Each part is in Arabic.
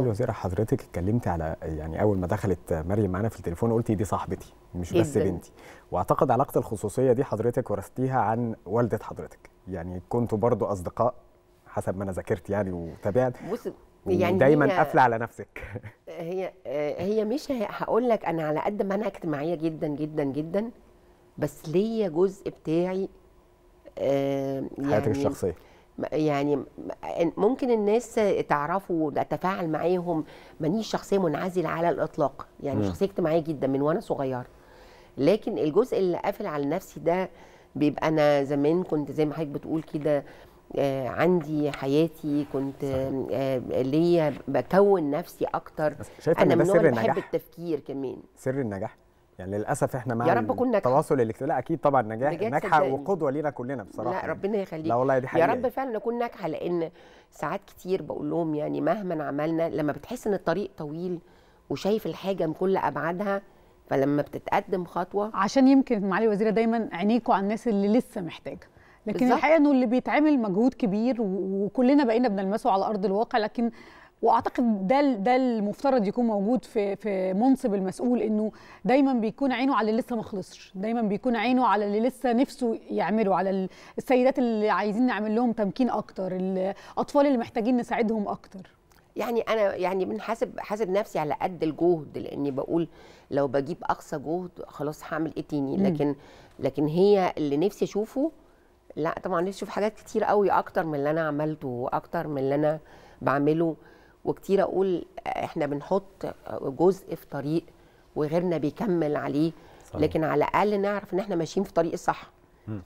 الوزيرة حضرتك اتكلمتي على يعني اول ما دخلت مريم معانا في التليفون قلتي دي صاحبتي مش بس بنتي واعتقد علاقه الخصوصيه دي حضرتك ورثتيها عن والده حضرتك يعني كنتوا برضو اصدقاء حسب ما انا ذاكرت يعني وتابعت يعني دايما قافله على نفسك هي هي مش هقول لك انا على قد ما انا اجتماعيه جدا جدا جدا بس ليا جزء بتاعي آه، يعني حياتك الشخصيه يعني ممكن الناس تعرفوا اتفاعل معاهم مانيش شخصيه منعزله على الاطلاق يعني م. شخصيه اجتماعيه جدا من وانا صغيره لكن الجزء اللي قافل على نفسي ده بيبقى انا زمان كنت زي ما حضرتك بتقول كده آه عندي حياتي كنت آه ليا بكون نفسي اكتر انا من النوع بحب النجاح. التفكير كمان سر النجاح يعني للاسف احنا مع يا رب كنا التواصل الالكتروني لا اكيد طبعا نجاح ناجحه وقدوه لينا كلنا بصراحه لا يعني. ربنا يخليك لا والله دي حقيقة. يا رب فعلا نكون ناجحه لان ساعات كتير بقول لهم يعني مهما عملنا لما بتحس ان الطريق طويل وشايف الحاجه من كل ابعادها فلما بتتقدم خطوه عشان يمكن معالي الوزيره دايما عينيكوا على الناس اللي لسه محتاجه لكن بالزبط. الحقيقه انه اللي بيتعمل مجهود كبير وكلنا بقينا بنلمسه على ارض الواقع لكن واعتقد ده ده المفترض يكون موجود في في منصب المسؤول انه دايما بيكون عينه على اللي لسه ما خلصش دايما بيكون عينه على اللي لسه نفسه يعمله على السيدات اللي عايزين نعمل لهم تمكين اكتر الاطفال اللي محتاجين نساعدهم اكتر يعني انا يعني من حاسب حاسب نفسي على قد الجهد لاني بقول لو بجيب اقصى جهد خلاص هعمل ايه تاني لكن لكن هي اللي نفسي اشوفه لا طبعا نفسي اشوف حاجات كتير قوي اكتر من اللي انا عملته واكتر من اللي انا بعمله وكتير اقول آه، احنا بنحط جزء في طريق وغيرنا بيكمل عليه صحيح. لكن على الاقل نعرف ان احنا ماشيين في طريق الصح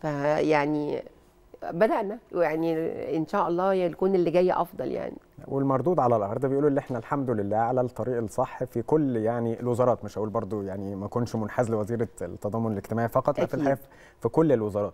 فيعني بدانا يعني ان شاء الله يكون اللي جاي افضل يعني والمردود على الارض بيقولوا ان احنا الحمد لله على الطريق الصح في كل يعني الوزارات مش هقول برضو يعني ما اكونش منحاز لوزيره التضامن الاجتماعي فقط في الحقيقه في كل الوزارات